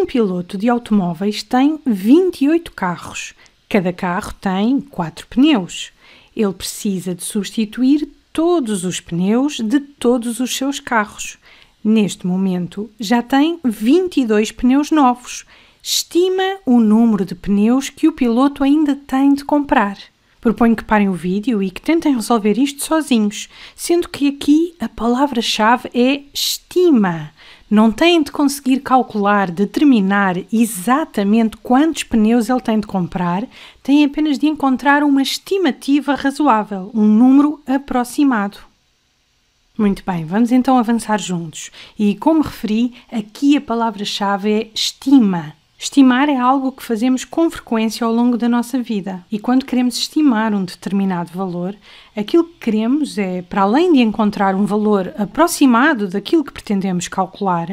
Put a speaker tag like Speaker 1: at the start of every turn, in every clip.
Speaker 1: um piloto de automóveis tem 28 carros. Cada carro tem 4 pneus. Ele precisa de substituir todos os pneus de todos os seus carros. Neste momento já tem 22 pneus novos. Estima o número de pneus que o piloto ainda tem de comprar. Proponho que parem o vídeo e que tentem resolver isto sozinhos, sendo que aqui a palavra-chave é estima não têm de conseguir calcular, determinar exatamente quantos pneus ele tem de comprar, têm apenas de encontrar uma estimativa razoável, um número aproximado. Muito bem, vamos então avançar juntos. E como referi, aqui a palavra-chave é estima. Estimar é algo que fazemos com frequência ao longo da nossa vida. E quando queremos estimar um determinado valor, aquilo que queremos é, para além de encontrar um valor aproximado daquilo que pretendemos calcular,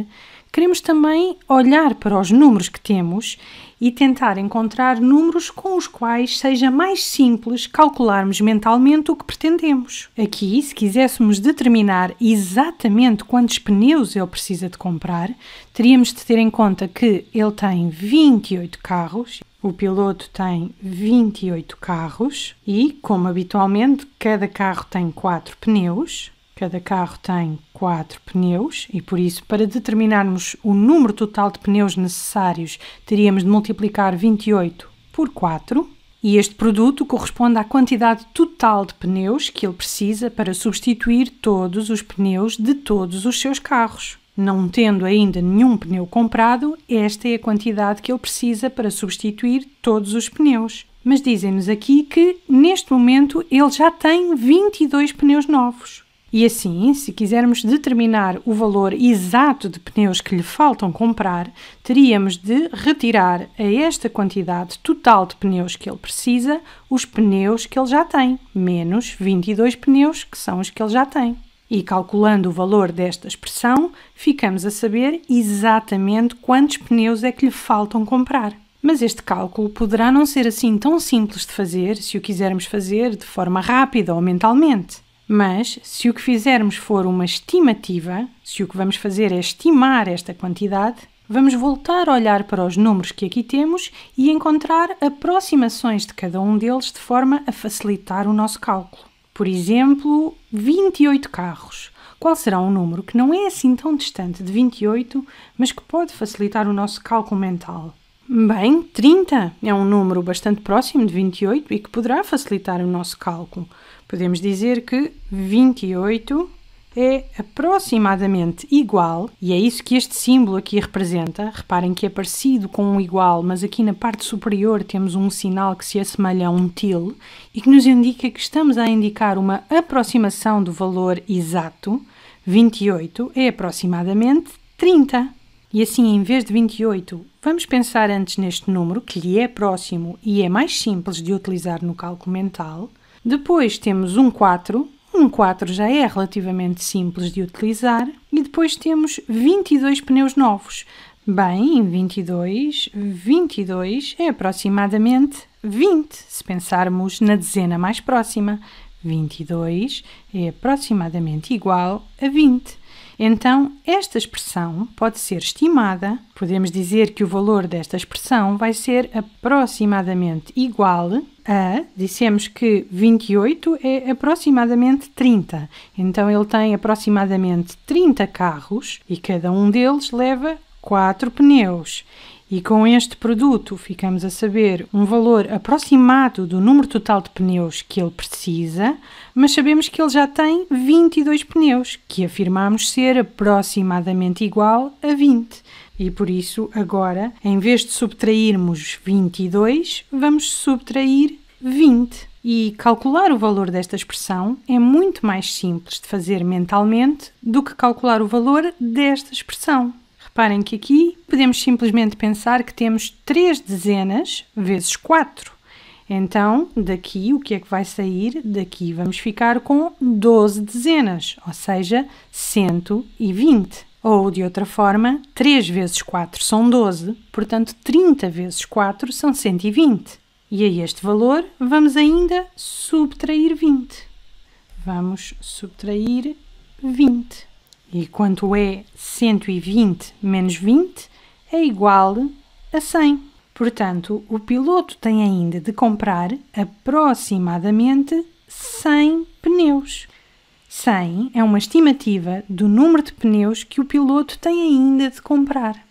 Speaker 1: queremos também olhar para os números que temos e tentar encontrar números com os quais seja mais simples calcularmos mentalmente o que pretendemos. Aqui, se quiséssemos determinar exatamente quantos pneus ele precisa de comprar, teríamos de ter em conta que ele tem 28 carros, o piloto tem 28 carros e, como habitualmente, cada carro tem 4 pneus. Cada carro tem quatro pneus e, por isso, para determinarmos o número total de pneus necessários, teríamos de multiplicar 28 por 4. E este produto corresponde à quantidade total de pneus que ele precisa para substituir todos os pneus de todos os seus carros. Não tendo ainda nenhum pneu comprado, esta é a quantidade que ele precisa para substituir todos os pneus. Mas dizem-nos aqui que, neste momento, ele já tem 22 pneus novos. E assim, se quisermos determinar o valor exato de pneus que lhe faltam comprar, teríamos de retirar a esta quantidade total de pneus que ele precisa os pneus que ele já tem, menos 22 pneus que são os que ele já tem. E calculando o valor desta expressão, ficamos a saber exatamente quantos pneus é que lhe faltam comprar. Mas este cálculo poderá não ser assim tão simples de fazer se o quisermos fazer de forma rápida ou mentalmente. Mas se o que fizermos for uma estimativa, se o que vamos fazer é estimar esta quantidade, vamos voltar a olhar para os números que aqui temos e encontrar aproximações de cada um deles de forma a facilitar o nosso cálculo. Por exemplo, 28 carros. Qual será um número que não é assim tão distante de 28, mas que pode facilitar o nosso cálculo mental? Bem, 30 é um número bastante próximo de 28 e que poderá facilitar o nosso cálculo. Podemos dizer que 28 é aproximadamente igual, e é isso que este símbolo aqui representa. Reparem que é parecido com um igual, mas aqui na parte superior temos um sinal que se assemelha a um tilde e que nos indica que estamos a indicar uma aproximação do valor exato. 28 é aproximadamente 30. E assim, em vez de 28, vamos pensar antes neste número, que lhe é próximo e é mais simples de utilizar no cálculo mental. Depois temos um 4, um 4 já é relativamente simples de utilizar. E depois temos 22 pneus novos. Bem, 22, 22 é aproximadamente 20, se pensarmos na dezena mais próxima. 22 é aproximadamente igual a 20. Então, esta expressão pode ser estimada. Podemos dizer que o valor desta expressão vai ser aproximadamente igual a. Dissemos que 28 é aproximadamente 30. Então, ele tem aproximadamente 30 carros e cada um deles leva 4 pneus. E com este produto ficamos a saber um valor aproximado do número total de pneus que ele precisa, mas sabemos que ele já tem 22 pneus, que afirmamos ser aproximadamente igual a 20. E por isso, agora, em vez de subtrairmos 22, vamos subtrair 20. E calcular o valor desta expressão é muito mais simples de fazer mentalmente do que calcular o valor desta expressão. Reparem que aqui podemos simplesmente pensar que temos 3 dezenas vezes 4. Então, daqui, o que é que vai sair? Daqui vamos ficar com 12 dezenas, ou seja, 120. Ou, de outra forma, 3 vezes 4 são 12, portanto, 30 vezes 4 são 120. E a este valor vamos ainda subtrair 20. Vamos subtrair 20. E quanto é 120 menos 20 é igual a 100. Portanto, o piloto tem ainda de comprar aproximadamente 100 pneus. 100 é uma estimativa do número de pneus que o piloto tem ainda de comprar.